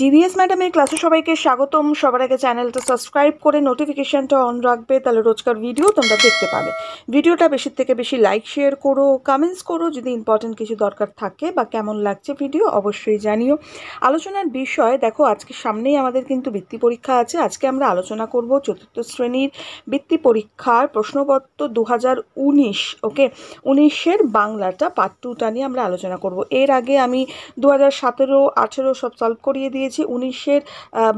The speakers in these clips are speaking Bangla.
ডিভিএস ম্যাডামের ক্লাসে সবাইকে স্বাগতম সবার আগে চ্যানেলটা সাবস্ক্রাইব করে নোটিফিকেশানটা অন রাখবে তাহলে রোজকার ভিডিও তোমরা দেখতে পাবে ভিডিওটা বেশি থেকে বেশি লাইক শেয়ার করো কমেন্টস করো যদি ইম্পর্টেন্ট কিছু দরকার থাকে বা কেমন লাগছে ভিডিও অবশ্যই জানিও আলোচনার বিষয় দেখো আজকে সামনেই আমাদের কিন্তু বৃত্তি পরীক্ষা আছে আজকে আমরা আলোচনা করব চতুর্থ শ্রেণীর বৃত্তি পরীক্ষার প্রশ্নপত্র দু উনিশ ওকে উনিশের বাংলাটা পার্ট টুটা নিয়ে আমরা আলোচনা করব এর আগে আমি দু হাজার সতেরো আঠেরো সব সলভ করিয়ে দিয়ে দিয়েছি উনিশের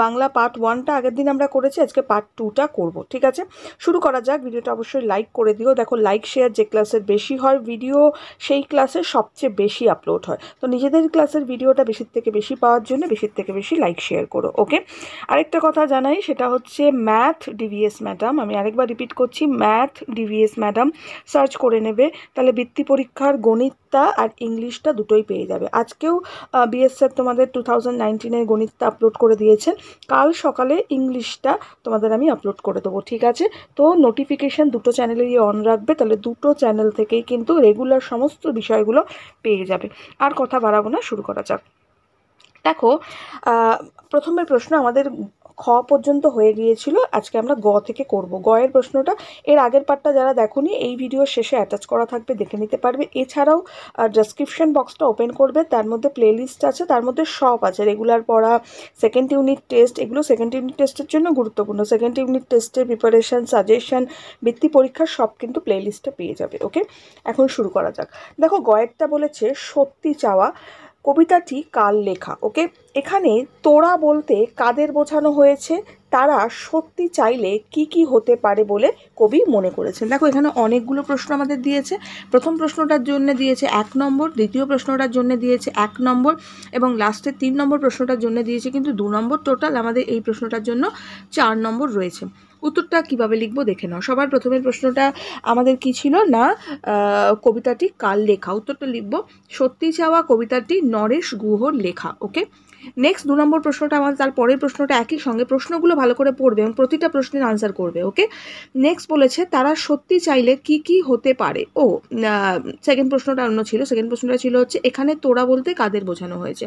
বাংলা পার্ট ওয়ানটা আগের দিন আমরা করেছি আজকে পার্ট টুটা করব ঠিক আছে শুরু করা যাক ভিডিওটা অবশ্যই লাইক করে দিও দেখো লাইক শেয়ার যে ক্লাসের বেশি হয় ভিডিও সেই ক্লাসের সবচেয়ে বেশি আপলোড হয় তো নিজেদের ক্লাসের ভিডিওটা বেশির থেকে বেশি পাওয়ার জন্য বেশির থেকে বেশি লাইক শেয়ার করো ওকে আরেকটা কথা জানাই সেটা হচ্ছে ম্যাথ ডিভিএস ম্যাডাম আমি আরেকবার রিপিট করছি ম্যাথ ডিভিএস ম্যাডাম সার্চ করে নেবে তাহলে বৃত্তি পরীক্ষার গণিতটা আর ইংলিশটা দুটোই পেয়ে যাবে আজকেও বিএসএফ তোমাদের টু থাউজেন্ড নাইনটিনের গণিতটা আপলোড করে দিয়েছেন কাল সকালে ইংলিশটা তোমাদের আমি আপলোড করে দেবো ঠিক আছে তো নোটিফিকেশান দুটো চ্যানেলেরই অন রাখবে তাহলে দুটো চ্যানেল থেকেই কিন্তু রেগুলার সমস্ত বিষয়গুলো পেয়ে যাবে আর কথা বাড়াবো না শুরু করা যাক দেখো প্রথমের প্রশ্ন আমাদের খ পর্যন্ত হয়ে গিয়েছিল আজকে আমরা গ থেকে করব গয়ের প্রশ্নটা এর আগের পার্টটা যারা দেখনি এই ভিডিওর শেষে অ্যাটাচ করা থাকবে দেখে নিতে পারবে এছাড়াও ডেসক্রিপশন বক্সটা ওপেন করবে তার মধ্যে প্লেলিস্ট আছে তার মধ্যে সব আছে রেগুলার পড়া সেকেন্ড ইউনিট টেস্ট এগুলো সেকেন্ড ইউনিট টেস্টের জন্য গুরুত্বপূর্ণ সেকেন্ড ইউনিট টেস্টের প্রিপারেশান সাজেশন বৃত্তি পরীক্ষা সব কিন্তু প্লেলিস্টে পেয়ে যাবে ওকে এখন শুরু করা যাক দেখো গয়েরটা বলেছে সত্যি চাওয়া কবিতাটি কাল লেখা ওকে এখানে তোরা বলতে কাদের বোঝানো হয়েছে তারা সত্যি চাইলে কি কি হতে পারে বলে কবি মনে করেছেন দেখো এখানে অনেকগুলো প্রশ্ন আমাদের দিয়েছে প্রথম প্রশ্নটার জন্য দিয়েছে এক নম্বর দ্বিতীয় প্রশ্নটার জন্য দিয়েছে এক নম্বর এবং লাস্টে তিন নম্বর প্রশ্নটার জন্য দিয়েছে কিন্তু দু নম্বর টোটাল আমাদের এই প্রশ্নটার জন্য চার নম্বর রয়েছে উত্তরটা কিভাবে লিখবো দেখে নাও সবার প্রথমের প্রশ্নটা আমাদের কি ছিল না কবিতাটি কাল লেখা উত্তরটা লিখবো সত্যি চাওয়া কবিতাটি নরেশ গুহর লেখা ওকে নেক্সট দু নম্বর প্রশ্নটা আমাদের তার পরের প্রশ্নটা একই সঙ্গে প্রশ্নগুলো ভালো করে পড়বে এবং প্রতিটা প্রশ্নের আনসার করবে ওকে নেক্সট বলেছে তারা সত্যি চাইলে কি কি হতে পারে ও সেকেন্ড প্রশ্নটা অন্য ছিল সেকেন্ড প্রশ্নটা ছিল হচ্ছে এখানে তোরা বলতে কাদের বোঝানো হয়েছে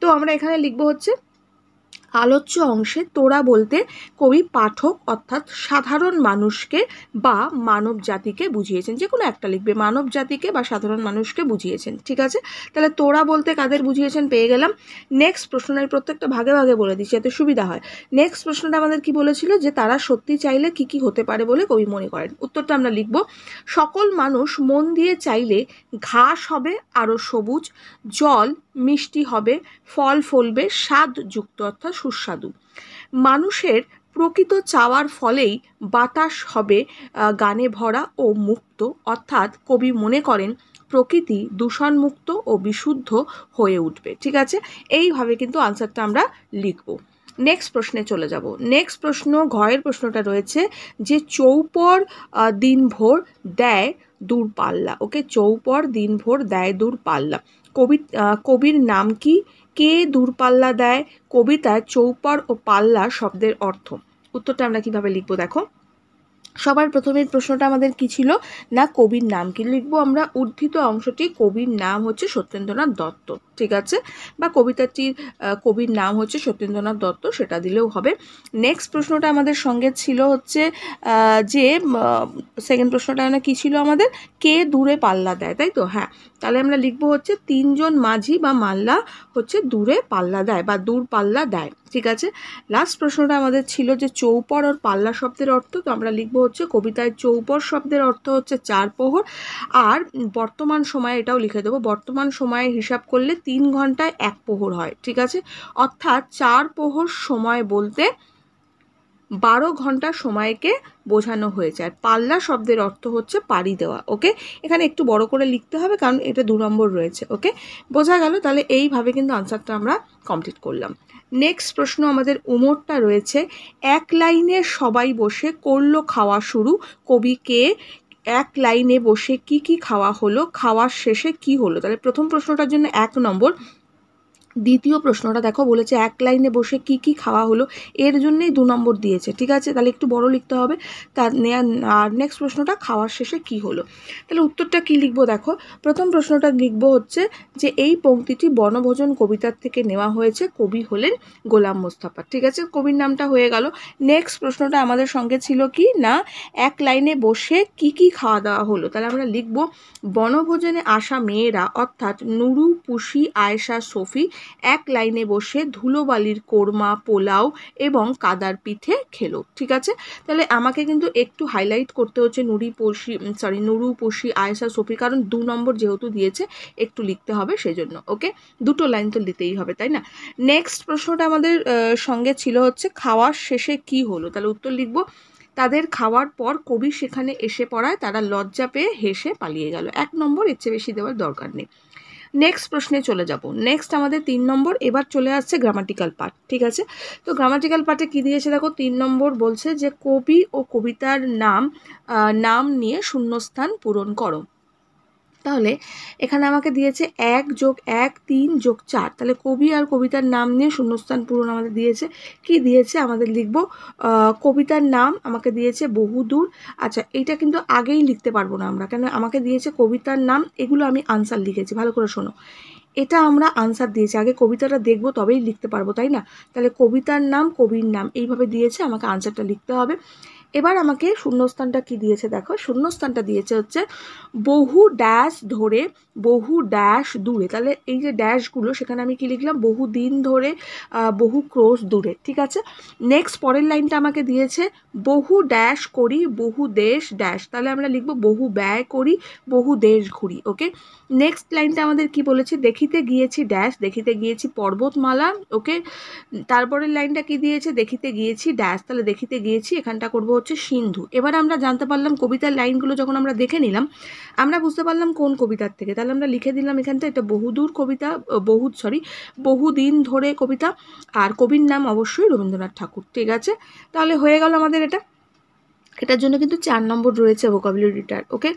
তো আমরা এখানে লিখবো হচ্ছে আলোচ্য অংশে তোরা বলতে কবি পাঠক অর্থাৎ সাধারণ মানুষকে বা মানব জাতিকে বুঝিয়েছেন যে কোনো একটা লিখবে মানব জাতিকে বা সাধারণ মানুষকে বুঝিয়েছেন ঠিক আছে তাহলে তোরা বলতে কাদের বুঝিয়েছেন পেয়ে গেলাম নেক্সট প্রশ্নের প্রত্যেকটা ভাগে ভাগে বলে দিচ্ছি এতে সুবিধা হয় নেক্সট প্রশ্নটা আমাদের কি বলেছিল যে তারা সত্যি চাইলে কি কি হতে পারে বলে কবি মনে করেন উত্তরটা আমরা লিখব সকল মানুষ মন দিয়ে চাইলে ঘাস হবে আরও সবুজ জল মিষ্টি হবে ফল ফলবে স্বাদযুক্ত অর্থাৎ সুস্বাদু মানুষের প্রকৃত চাওয়ার ফলেই বাতাস হবে গানে ভরা ও মুক্ত অর্থাৎ কবি মনে করেন প্রকৃতি দূষণমুক্ত ও বিশুদ্ধ হয়ে উঠবে ঠিক আছে এইভাবে কিন্তু আনসারটা আমরা লিখব নেক্সট প্রশ্নে চলে যাব নেক্সট প্রশ্ন ঘয়ের প্রশ্নটা রয়েছে যে চৌপর দিনভর দেয় দূর পাল্লা ওকে চৌপর ভোর দেয় দূর পাল্লা কবি কবির নাম কি কে দূরপাল্লা দেয় কবিতায় চৌপর ও পাল্লা শব্দের অর্থ উত্তরটা আমরা কিভাবে লিখবো দেখো সবার প্রথমের প্রশ্নটা আমাদের কি ছিল না কবির নাম কি লিখবো আমরা উদ্ধৃত অংশটি কবির নাম হচ্ছে সত্যেন্দ্রনাথ দত্ত ঠিক আছে বা কবিতাটির কবির নাম হচ্ছে সত্যেন্দ্রনাথ দত্ত সেটা দিলেও হবে নেক্সট প্রশ্নটা আমাদের সঙ্গে ছিল হচ্ছে যে সেকেন্ড প্রশ্নটা না কী ছিল আমাদের কে দূরে পাল্লা দেয় তাই তো হ্যাঁ তাহলে আমরা লিখবো হচ্ছে তিনজন মাঝি বা মাল্লা হচ্ছে দূরে পাল্লা দেয় বা দূর পাল্লা দেয় ঠিক আছে লাস্ট প্রশ্নটা আমাদের ছিল যে চৌপর ওর পাল্লা শব্দের অর্থ তো আমরা লিখবো হচ্ছে কবিতায় চৌপর শব্দের অর্থ হচ্ছে চার প্রহর আর বর্তমান সময়ে এটাও লিখে দেবো বর্তমান সময়ে হিসাব করলে তিন ঘন্টায় এক প্রহর হয় ঠিক আছে অর্থাৎ চার প্রহর সময় বলতে বারো ঘন্টা সময়কে বোঝানো হয়েছে আর পাল্লা শব্দের অর্থ হচ্ছে পাড়ি দেওয়া ওকে এখানে একটু বড় করে লিখতে হবে কারণ এটা দু নম্বর রয়েছে ওকে বোঝা গেল তাহলে এইভাবে কিন্তু আনসারটা আমরা কমপ্লিট করলাম নেক্সট প্রশ্ন আমাদের উমরটা রয়েছে এক লাইনে সবাই বসে করলো খাওয়া শুরু কবি কে এক লাইনে বসে কি কি খাওয়া হলো খাওয়ার শেষে কি হলো তাহলে প্রথম প্রশ্নটার জন্য এক নম্বর দ্বিতীয় প্রশ্নটা দেখো বলেছে এক লাইনে বসে কি কি খাওয়া হলো এর জন্যেই দু নম্বর দিয়েছে ঠিক আছে তাহলে একটু বড় লিখতে হবে তার আর নেক্সট প্রশ্নটা খাওয়ার শেষে কি হলো তাহলে উত্তরটা কি লিখবো দেখো প্রথম প্রশ্নটা লিখবো হচ্ছে যে এই পংক্তিটি বনভোজন কবিতার থেকে নেওয়া হয়েছে কবি হলেন গোলাম মোস্তাফা ঠিক আছে কবির নামটা হয়ে গেল নেক্সট প্রশ্নটা আমাদের সঙ্গে ছিল কি না এক লাইনে বসে কি কি খাওয়া দাওয়া হলো তাহলে আমরা লিখবো বনভোজনে আসা মেয়েরা অর্থাৎ নুরু পুষি আয়েশা সফি এক লাইনে বসে ধুলোবালির কোরমা পোলাও এবং কাদার পিঠে খেলো ঠিক আছে তাহলে আমাকে কিন্তু একটু হাইলাইট করতে হচ্ছে নুরি পশি সরি নুরু পশি আয়েশা সফি কারণ দু নম্বর যেহেতু দিয়েছে একটু লিখতে হবে সেজন্য ওকে দুটো লাইন তো লিতেই হবে তাই না নেক্সট প্রশ্নটা আমাদের সঙ্গে ছিল হচ্ছে খাওয়ার শেষে কি হলো তাহলে উত্তর লিখবো তাদের খাওয়ার পর কবি সেখানে এসে পড়ায় তারা লজ্জা পেয়ে হেসে পালিয়ে গেল এক নম্বর এর বেশি দেওয়ার দরকার নেই নেক্সট প্রশ্নে চলে যাব নেক্সট আমাদের তিন নম্বর এবার চলে আসছে গ্রামাটিক্যাল পার্ট ঠিক আছে তো গ্রামাটিক্যাল পার্টে কী দিয়েছে দেখো তিন নম্বর বলছে যে কবি ও কবিতার নাম নাম নিয়ে শূন্যস্থান পূরণ করো তাহলে এখানে আমাকে দিয়েছে এক যোগ এক তিন যোগ চার তাহলে কবি আর কবিতার নাম নিয়ে শূন্যস্থান পূরণ আমাদের দিয়েছে কি দিয়েছে আমাদের লিখব কবিতার নাম আমাকে দিয়েছে বহুদূর আচ্ছা এটা কিন্তু আগেই লিখতে পারবো না আমরা কেন আমাকে দিয়েছে কবিতার নাম এগুলো আমি আনসার লিখেছি ভালো করে শোনো এটা আমরা আনসার দিয়েছি আগে কবিতাটা দেখব তবেই লিখতে পারবো তাই না তাহলে কবিতার নাম কবির নাম এইভাবে দিয়েছে আমাকে আনসারটা লিখতে হবে এবার আমাকে শূন্যস্থানটা কি দিয়েছে দেখো শূন্যস্থানটা দিয়েছে হচ্ছে বহু ড্যাশ ধরে বহু ড্যাশ দূরে তাহলে এই যে ড্যাশগুলো সেখানে আমি কি লিখলাম বহু দিন ধরে বহু ক্রোশ দূরে ঠিক আছে নেক্সট পরের লাইনটা আমাকে দিয়েছে বহু ড্যাশ করি বহু দেশ ড্যাশ তাহলে আমরা লিখব বহু ব্যয় করি বহু দেশ ঘুরি ওকে নেক্সট লাইনটা আমাদের কি বলেছে দেখিতে গিয়েছি ড্যাশ দেখিতে গিয়েছি পর্বতমালা ওকে তারপরের লাইনটা কি দিয়েছে দেখিতে গিয়েছি ড্যাশ তাহলে দেখিতে গিয়েছি এখানটা করব হচ্ছে সিন্ধু এবার আমরা জানতে পারলাম কবিতার লাইনগুলো যখন আমরা দেখে নিলাম আমরা বুঝতে পারলাম কোন কবিতার থেকে তাহলে আমরা লিখে দিলাম এখানটা এটা বহুদূর কবিতা বহু সরি বহুদিন ধরে কবিতা আর কবির নাম অবশ্যই রবীন্দ্রনাথ ঠাকুর ঠিক আছে তাহলে হয়ে গেল আমাদের এটা এটার জন্য কিন্তু চার নম্বর রয়েছে ভোকাবুলারিটার ওকে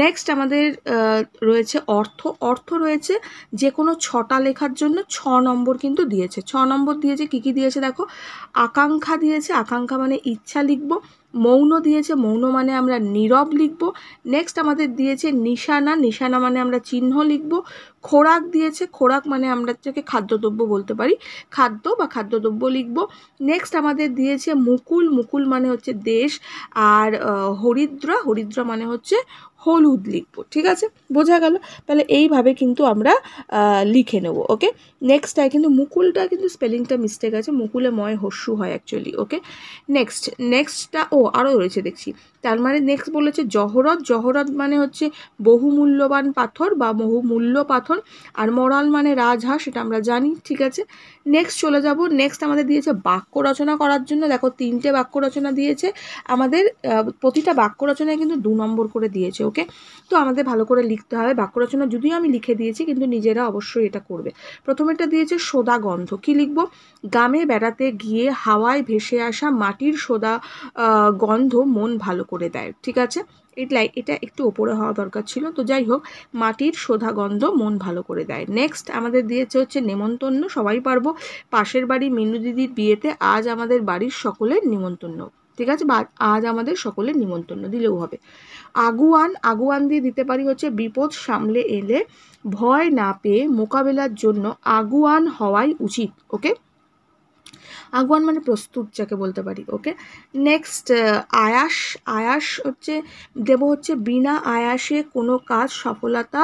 নেক্সট আমাদের রয়েছে অর্থ অর্থ রয়েছে যে কোনো ছটা লেখার জন্য ছ নম্বর কিন্তু দিয়েছে ছ নম্বর দিয়েছে কি কি দিয়েছে দেখো আকাঙ্ক্ষা দিয়েছে আকাঙ্ক্ষা মানে ইচ্ছা লিখবো মৌন দিয়েছে মৌন মানে আমরা নীরব লিখব নেক্সট আমাদের দিয়েছে নিশানা নিশানা মানে আমরা চিহ্ন লিখব খোরাক দিয়েছে খোরাক মানে আমরা হচ্ছে খাদ্যদ্রব্য বলতে পারি খাদ্য বা খাদ্যদ্রব্য লিখব নেক্সট আমাদের দিয়েছে মুকুল মুকুল মানে হচ্ছে দেশ আর হরিদ্রা হরিদ্রা মানে হচ্ছে হলুদ লিখবো ঠিক আছে বোঝা গেল তাহলে এইভাবে কিন্তু আমরা লিখে নেব ওকে নেক্সট আয় কিন্তু মুকুলটা কিন্তু স্পেলিংটা মিস্টেক আছে মুকুলে ময় হস্যু হয় অ্যাকচুয়ালি ওকে নেক্সট নেক্সটটা ও আরও রয়েছে দেখছি তার মানে নেক্সট বলেছে জহরত জহরত মানে হচ্ছে বহুমূল্যবান পাথর বা বহুমূল্য পাথর আর মরাল মানে রাজহাঁস সেটা আমরা জানি ঠিক আছে নেক্সট চলে যাব নেক্সট আমাদের দিয়েছে বাক্য রচনা করার জন্য দেখো তিনটে বাক্য রচনা দিয়েছে আমাদের প্রতিটা বাক্য রচনায় কিন্তু দু নম্বর করে দিয়েছে ওকে তো আমাদের ভালো করে লিখতে হবে বাক্য রচনা যদিও আমি লিখে দিয়েছি কিন্তু নিজেরা অবশ্যই এটা করবে প্রথমেটা দিয়েছে সোদা গন্ধ কি লিখব গ্রামে বেড়াতে গিয়ে হাওয়ায় ভেসে আসা মাটির সোদা গন্ধ মন ভালো করে দেয় ঠিক আছে এটা এটা একটু ওপরে হওয়া দরকার ছিল তো যাই হোক মাটির সোধাগন্ধ মন ভালো করে দেয় নেক্সট আমাদের দিয়েছে হচ্ছে নেমন্তন্ন সবাই পারবো পাশের বাড়ি মিনু দিদির বিয়েতে আজ আমাদের বাড়ির সকলের নিমন্তন্ন ঠিক আছে বা আজ আমাদের সকলের নিমন্ত্রণ দিলেও হবে আগুয়ান আগুয়ান দিয়ে দিতে পারি হচ্ছে বিপদ সামলে এলে ভয় না পেয়ে মোকাবেলার জন্য আগুয়ান হওয়াই উচিত ওকে আগুয়ান মানে প্রস্তুত যাকে বলতে পারি ওকে নেক্সট আয়াস আয়াস হচ্ছে দেব হচ্ছে বিনা আয়াসে কোনো কাজ সফলতা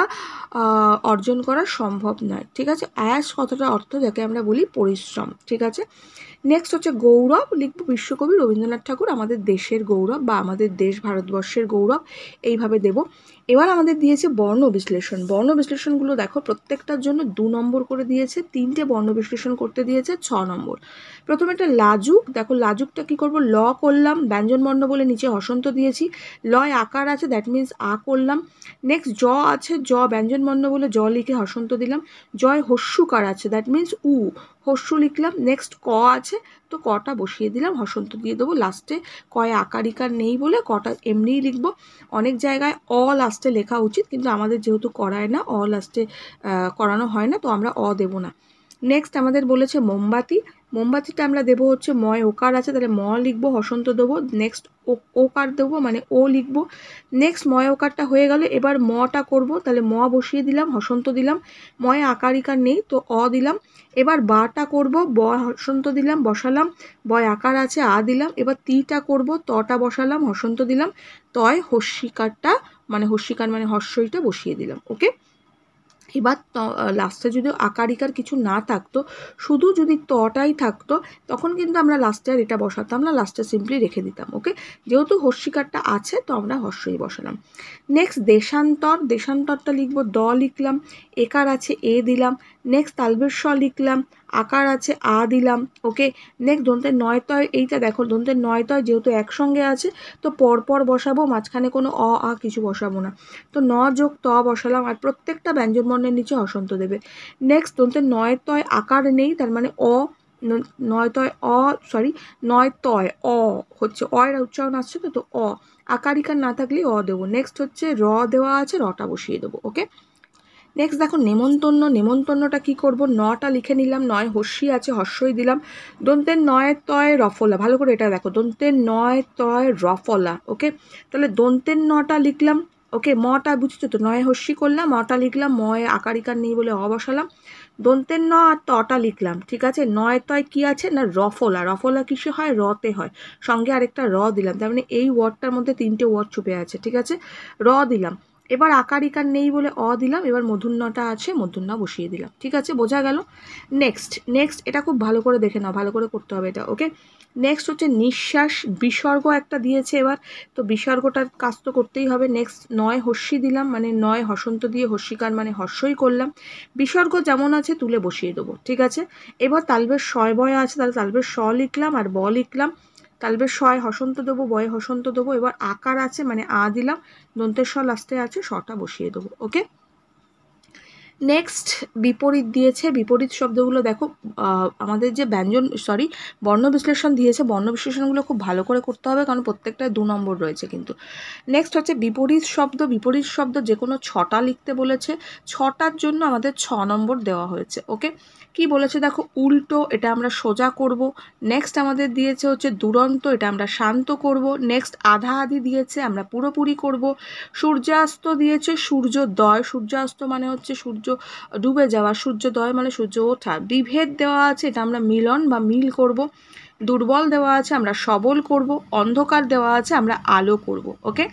অর্জন করা সম্ভব নয় ঠিক আছে আয়াস কথাটা অর্থ যাকে আমরা বলি পরিশ্রম ঠিক আছে নেক্সট হচ্ছে গৌরব লিখব বিশ্বকবি রবীন্দ্রনাথ ঠাকুর আমাদের দেশের গৌরব বা আমাদের দেশ ভারতবর্ষের গৌরব এইভাবে দেব এবার আমাদের দিয়েছে বর্ণ বিশ্লেষণ বর্ণ বিশ্লেষণগুলো দেখো প্রত্যেকটার জন্য দু নম্বর করে দিয়েছে তিনটে বর্ণ বিশ্লেষণ করতে দিয়েছে ছ নম্বর প্রথমে একটা লাজুক দেখো লাজুকটা কি করব ল করলাম ব্যঞ্জন বর্ণ বলে নিচে হসন্ত দিয়েছি লয় আকার আছে দ্যাট মিন্স আ করলাম নেক্সট জ আছে জ ব্যঞ্জন বর্ণ বলে জ লিখে হসন্ত দিলাম জয় হস্যুকার আছে দ্যাট মিন্স উ হস্যু লিখলাম নেক্সট ক আছে তো কটা বসিয়ে দিলাম হসন্ত দিয়ে দেবো লাস্টে কয় আকার ইকার নেই বলে কটা এমনিই লিখব অনেক জায়গায় অ লাস্টে লেখা উচিত কিন্তু আমাদের যেহেতু করায় না অ লাস্টে করানো হয় না তো আমরা অ দেবো না নেক্সট আমাদের বলেছে মোমবাতি মোমবাতিটা আমরা দেবো হচ্ছে ময় ওকার আছে তাহলে ম লিখবো হসন্ত দেবো নেক্সট ও ওকার দেবো মানে ও লিখবো নেক্সট ময় ওকারটা হয়ে গেল এবার মটা করব তাহলে ম বসিয়ে দিলাম হসন্ত দিলাম আকার আকারিকার নেই তো অ দিলাম এবার বাটা করব ব হসন্ত দিলাম বসালাম বয় আকার আছে আ দিলাম এবার তিটা করব তটা বসালাম হসন্ত দিলাম তয় হস্যিকারটা মানে হস্যিকার মানে হস্যইটা বসিয়ে দিলাম ওকে এবার লাস্টে যদি আকারিকার কিছু না থাকতো শুধু যদি তটাই থাকতো তখন কিন্তু আমরা লাস্টে আর এটা বসাতাম না লাস্টে সিম্পলি রেখে দিতাম ওকে যেহেতু হর্ষিকারটা আছে তো আমরা হর্ষই বসালাম নেক্সট দেশান্তর দেশান্তরটা লিখবো দ লিখলাম একার আছে এ দিলাম নেক্সট তালবের স লিখলাম আকার আছে আ দিলাম ওকে নেক্সট দন্তের নয় তয় এইটা দেখো দন্তের নয় তয় যেহেতু একসঙ্গে আছে তো পরপর বসাবো মাঝখানে কোনো অ আ কিছু বসাবো না তো ন যোগ ত বসালাম আর প্রত্যেকটা ব্যঞ্জনবর্ণের নিচে অসন্ত দেবে নেক্সট দন্তের নয় তয় আকার নেই তার মানে অ নয় তয় অ সরি নয় তয় অ হচ্ছে অ এর উচ্চারণ আসছে তো তো অ আকারিকার না থাকলে অ দেবো নেক্সট হচ্ছে র দেওয়া আছে রটা বসিয়ে দেবো ওকে নেক্সট দেখো নেমন্তন্ন নেমন্তন্নটা কি করব নটা লিখে নিলাম নয় হস্যি আছে হস্যই দিলাম দন্তের নয় তয় রফলা ভালো করে এটা দেখো দন্তের নয় তয় রফলা ওকে তাহলে দন্তের নটা লিখলাম ওকে মটা বুঝছো তো নয় হস্যি করলাম মটা লিখলাম ময় আকারিকার নেই বলে অ বসালাম দন্তের ন আর তটা লিখলাম ঠিক আছে নয় তয় কি আছে না রফলা রফলা কিসে হয় রতে হয় সঙ্গে আরেকটা র দিলাম তার মানে এই ওয়ার্ডটার মধ্যে তিনটে ওয়ার্ড ছুপে আছে ঠিক আছে র দিলাম এবার আকার ইকার নেই বলে অ দিলাম এবার মধুর্ণটা আছে মধুর্ণা বসিয়ে দিলাম ঠিক আছে বোঝা গেল নেক্সট নেক্সট এটা খুব ভালো করে দেখে নাও ভালো করে করতে হবে এটা ওকে নেক্সট হচ্ছে নিঃশ্বাস বিসর্গ একটা দিয়েছে এবার তো বিসর্গটার কাজ তো করতেই হবে নেক্সট নয় হস্যি দিলাম মানে নয় হসন্ত দিয়ে হস্যিকার মানে হস্যই করলাম বিসর্গ যেমন আছে তুলে বসিয়ে দেবো ঠিক আছে এবার তালবের শয় বয় আছে তাহলে তালবের স লিখলাম আর ব লিখলাম তালবে শয় হসন্ত দেবো বয়ে হসন্ত দেবো এবার আকার আছে মানে আ দিলাম দন্তের স লাস্টে আছে শটা বসিয়ে দেবো ওকে নেক্সট বিপরীত দিয়েছে বিপরীত শব্দগুলো দেখো আমাদের যে ব্যঞ্জন সরি বর্ণ বিশ্লেষণ দিয়েছে বর্ণ বিশ্লেষণগুলো খুব ভালো করে করতে হবে কারণ প্রত্যেকটায় দু নম্বর রয়েছে কিন্তু নেক্সট হচ্ছে বিপরীত শব্দ বিপরীত শব্দ যে কোনো ছটা লিখতে বলেছে ছটার জন্য আমাদের ছ নম্বর দেওয়া হয়েছে ওকে কি বলেছে দেখো উল্টো এটা আমরা সোজা করব নেক্সট আমাদের দিয়েছে হচ্ছে দুরন্ত এটা আমরা শান্ত করব নেক্সট আধা আধি দিয়েছে আমরা পুরোপুরি করব সূর্যাস্ত দিয়েছে সূর্যোদয় সূর্যাস্ত মানে হচ্ছে সূর্য ডুবে যাওয়া সূর্যোদয় মানে সূর্য ওঠা বিভেদ দেওয়া আছে এটা আমরা মিলন বা মিল করব দুর্বল দেওয়া আছে আমরা সবল করব অন্ধকার দেওয়া আছে আমরা আলো করব ওকে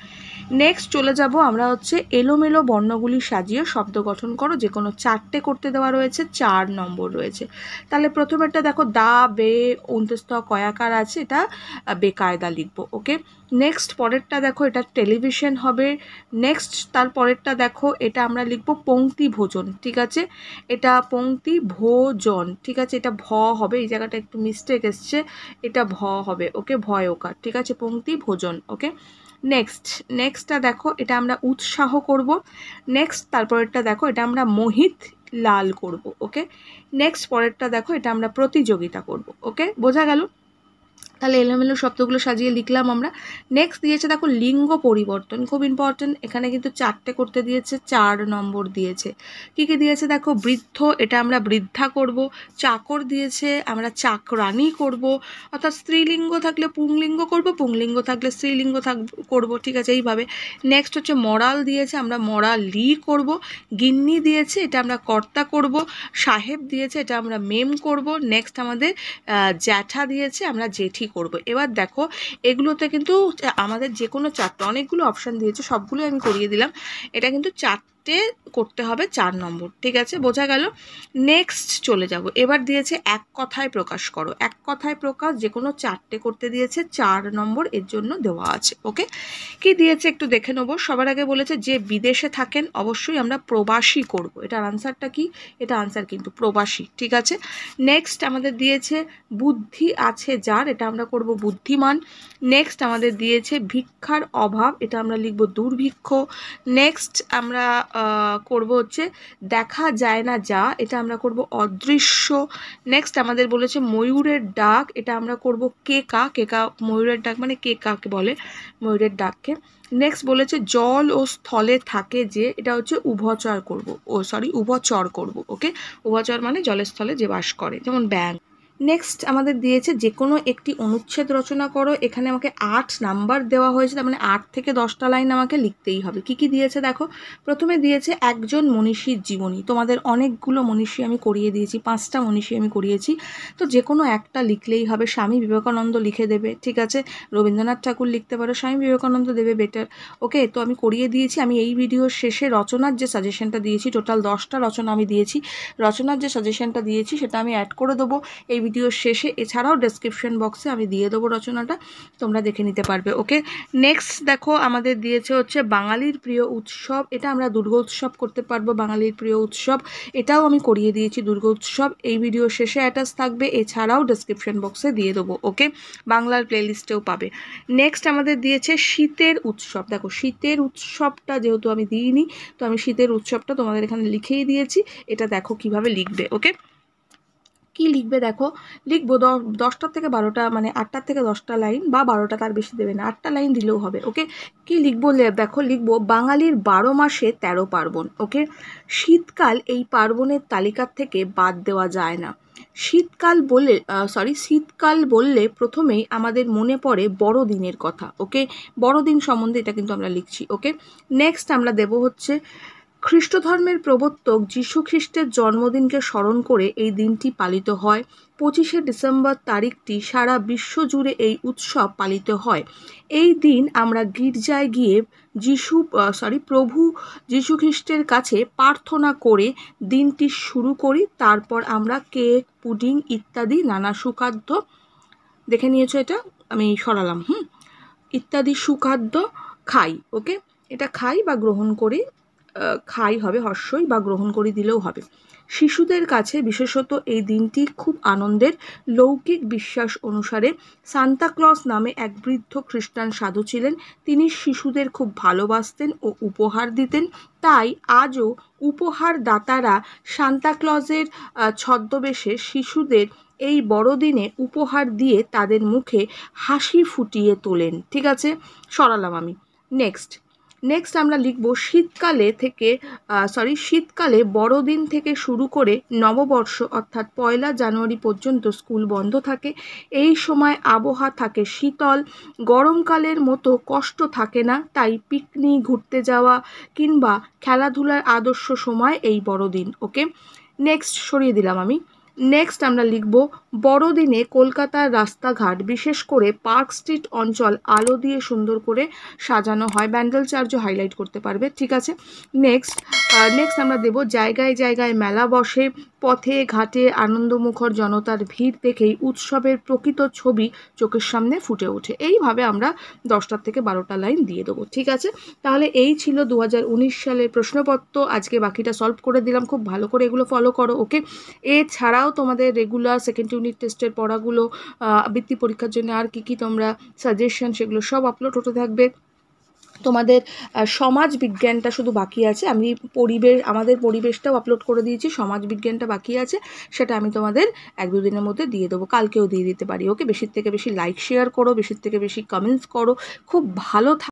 নেক্সট চলে যাব আমরা হচ্ছে এলোমেলো বর্ণগুলি সাজিয়ে শব্দ গঠন করো যে কোনো চারটে করতে দেওয়া রয়েছে চার নম্বর রয়েছে তাহলে প্রথমেরটা দেখো দা বে অন্তস্থ কয়াকার আছে এটা বেকায়দা লিখবো ওকে নেক্সট পরেরটা দেখো এটা টেলিভিশন হবে নেক্সট তার পরেরটা দেখো এটা আমরা লিখবো পঙ্ক্তি ভোজন ঠিক আছে এটা পঙ্ক্তি ভোজন ঠিক আছে এটা ভ হবে এই জায়গাটা একটু মিস্টেক এসছে এটা ভ হবে ওকে ভয় ওকার ঠিক আছে পঙ্ক্তি ভোজন ওকে নেক্সট নেক্সটটা দেখো এটা আমরা উৎসাহ করব নেক্সট তারপরেরটা দেখো এটা আমরা মোহিত লাল করব ওকে নেক্সট পরেরটা দেখো এটা আমরা প্রতিযোগিতা করব ওকে বোঝা গেল তাহলে এলোমেলো শব্দগুলো সাজিয়ে লিখলাম আমরা নেক্সট দিয়েছে দেখো লিঙ্গ পরিবর্তন খুব ইম্পর্টেন্ট এখানে কিন্তু চারটে করতে দিয়েছে চার নম্বর দিয়েছে কী কী দিয়েছে দেখো বৃদ্ধ এটা আমরা বৃদ্ধা করব চাকর দিয়েছে আমরা চাকরানি করব অর্থাৎ স্ত্রীলিঙ্গ থাকলে পুংলিঙ্গ করব পুংলিঙ্গ থাকলে স্ত্রীলিঙ্গ থাক করব ঠিক আছে এইভাবে নেক্সট হচ্ছে মরাল দিয়েছে আমরা মরালি করব গিন্নি দিয়েছে এটা আমরা কর্তা করব সাহেব দিয়েছে এটা আমরা মেম করব নেক্সট আমাদের জ্যাঠা দিয়েছে আমরা জেঠি করব। এবার দেখো এগুলোতে কিন্তু আমাদের যে কোনো চারটে অনেকগুলো অপশান দিয়েছে সবগুলোই আমি করিয়ে দিলাম এটা কিন্তু চার নেক্সটে করতে হবে চার নম্বর ঠিক আছে বোঝা গেল নেক্সট চলে যাব এবার দিয়েছে এক কথায় প্রকাশ করো এক কথায় প্রকাশ যে কোনো চারটে করতে দিয়েছে চার নম্বর এর জন্য দেওয়া আছে ওকে কি দিয়েছে একটু দেখে নেবো সবার আগে বলেছে যে বিদেশে থাকেন অবশ্যই আমরা প্রবাসী করব এটার আনসারটা কি এটা আনসার কিন্তু প্রবাসী ঠিক আছে নেক্সট আমাদের দিয়েছে বুদ্ধি আছে যার এটা আমরা করব বুদ্ধিমান নেক্সট আমাদের দিয়েছে ভিক্ষার অভাব এটা আমরা লিখব দুর্ভিক্ষ নেক্সট আমরা করব হচ্ছে দেখা যায় না যা এটা আমরা করব অদৃশ্য নেক্সট আমাদের বলেছে ময়ূরের ডাক এটা আমরা করব কেকা কেকা ময়ূরের ডাক মানে কেকাকে বলে ময়ূরের ডাককে নেক্সট বলেছে জল ও স্থলে থাকে যে এটা হচ্ছে উভচর করব ও সরি উভচর করব ওকে উভচর মানে জলের স্থলে যে বাস করে যেমন ব্যাঙ্ক নেক্সট আমাদের দিয়েছে যে কোনো একটি অনুচ্ছেদ রচনা করো এখানে আমাকে আট নাম্বার দেওয়া হয়েছে তার মানে আট থেকে দশটা লাইন আমাকে লিখতেই হবে কি কি দিয়েছে দেখো প্রথমে দিয়েছে একজন মনীষীর জীবনী তোমাদের অনেকগুলো মনীষী আমি করিয়ে দিয়েছি পাঁচটা মনীষী আমি করিয়েছি তো যে কোনো একটা লিখলেই হবে স্বামী বিবেকানন্দ লিখে দেবে ঠিক আছে রবীন্দ্রনাথ ঠাকুর লিখতে পারো স্বামী বিবেকানন্দ দেবে বেটার ওকে তো আমি করিয়ে দিয়েছি আমি এই ভিডিওর শেষে রচনার যে সাজেশনটা দিয়েছি টোটাল দশটা রচনা আমি দিয়েছি রচনার যে সাজেশনটা দিয়েছি সেটা আমি অ্যাড করে দেবো এই ভিডিও শেষে এছাড়াও ডেসক্রিপশন বক্সে আমি দিয়ে দেবো রচনাটা তোমরা দেখে নিতে পারবে ওকে নেক্সট দেখো আমাদের দিয়েছে হচ্ছে বাঙালির প্রিয় উৎসব এটা আমরা দুর্গা উৎসব করতে পারবো বাঙালির প্রিয় উৎসব এটাও আমি করিয়ে দিয়েছি দুর্গা উৎসব এই ভিডিও শেষে অ্যাটাচ থাকবে এছাড়াও ডেসক্রিপশন বক্সে দিয়ে দেবো ওকে বাংলার প্লেলিস্টেও পাবে নেক্সট আমাদের দিয়েছে শীতের উৎসব দেখো শীতের উৎসবটা যেহেতু আমি দিইনি তো আমি শীতের উৎসবটা তোমাদের এখানে লিখেই দিয়েছি এটা দেখো কিভাবে লিখবে ওকে কি লিখবে দেখো লিখবো দশটার থেকে বারোটা মানে আটটার থেকে দশটা লাইন বা বারোটা তার বেশি দেবে না আটটা লাইন দিলেও হবে ওকে কি লিখবো দেখো লিখবো বাঙালির বারো মাসে তেরো পার্বণ ওকে শীতকাল এই পার্বণের তালিকার থেকে বাদ দেওয়া যায় না শীতকাল বললে সরি শীতকাল বললে প্রথমেই আমাদের মনে পড়ে বড়দিনের কথা ওকে বড়দিন সম্বন্ধে এটা কিন্তু আমরা লিখছি ওকে নেক্সট আমরা দেব হচ্ছে খ্রিস্টধর্মের প্রবর্তক যীশু খ্রিস্টের জন্মদিনকে স্মরণ করে এই দিনটি পালিত হয় পঁচিশে ডিসেম্বর তারিখটি সারা বিশ্ব জুড়ে এই উৎসব পালিত হয় এই দিন আমরা গির্জায় গিয়ে যিশু সরি প্রভু যীশু খ্রিস্টের কাছে প্রার্থনা করে দিনটি শুরু করি তারপর আমরা কেক পুডিং ইত্যাদি নানা সুখাদ্য দেখে নিয়েছো এটা আমি সরালাম হুম ইত্যাদি সুখাদ্য খাই ওকে এটা খাই বা গ্রহণ করি খাই হবে হর্ষই বা গ্রহণ করে দিলেও হবে শিশুদের কাছে বিশেষত এই দিনটি খুব আনন্দের লৌকিক বিশ্বাস অনুসারে সান্তাক্লস নামে এক বৃদ্ধ খ্রিস্টান সাধু ছিলেন তিনি শিশুদের খুব ভালোবাসতেন ও উপহার দিতেন তাই আজও উপহার দাতারা সান্তাক্লজের ছদ্মবেশে শিশুদের এই বড়দিনে উপহার দিয়ে তাদের মুখে হাসি ফুটিয়ে তোলেন ঠিক আছে সরালাম আমি নেক্সট নেক্সট আমরা লিখব শীতকালে থেকে সরি শীতকালে বড়দিন থেকে শুরু করে নববর্ষ অর্থাৎ পয়লা জানুয়ারি পর্যন্ত স্কুল বন্ধ থাকে এই সময় আবহাওয়া থাকে শীতল গরমকালের মতো কষ্ট থাকে না তাই পিকনিক ঘুরতে যাওয়া কিংবা খেলাধুলার আদর্শ সময় এই বড়দিন ওকে নেক্সট সরিয়ে দিলাম আমি নেক্সট আমরা লিখব বড়দিনে কলকাতার রাস্তাঘাট বিশেষ করে পার্ক স্ট্রিট অঞ্চল আলো দিয়ে সুন্দর করে সাজানো হয় ব্যান্ডেল চার্জও হাইলাইট করতে পারবে ঠিক আছে নেক্সট নেক্সট আমরা দেব জায়গায় জায়গায় মেলা বসে পথে ঘাটে আনন্দমুখর জনতার ভিড় দেখেই উৎসবের প্রকৃত ছবি চোখের সামনে ফুটে ওঠে এইভাবে আমরা দশটার থেকে বারোটা লাইন দিয়ে দেবো ঠিক আছে তাহলে এই ছিল দু সালের প্রশ্নপত্র আজকে বাকিটা সলভ করে দিলাম খুব ভালো করে এগুলো ফলো করো ওকে এছাড়াও তোমাদের রেগুলার সেকেন্ড ইউনিট টেস্টের পড়াগুলো বৃত্তি পরীক্ষার জন্য আর কি কি তোমরা সাজেশন সেগুলো সব আপলোড হতে থাকবে তোমাদের সমাজ বিজ্ঞানটা শুধু বাকি আছে আমি পরিবেশ আমাদের পরিবেশটাও আপলোড করে দিয়েছি সমাজ বিজ্ঞানটা বাকি আছে সেটা আমি তোমাদের এক দুদিনের মধ্যে দিয়ে দেবো কালকেও দিয়ে দিতে পারি ওকে বেশির থেকে বেশি লাইক শেয়ার করো বেশির থেকে বেশি কমেন্টস করো খুব ভালো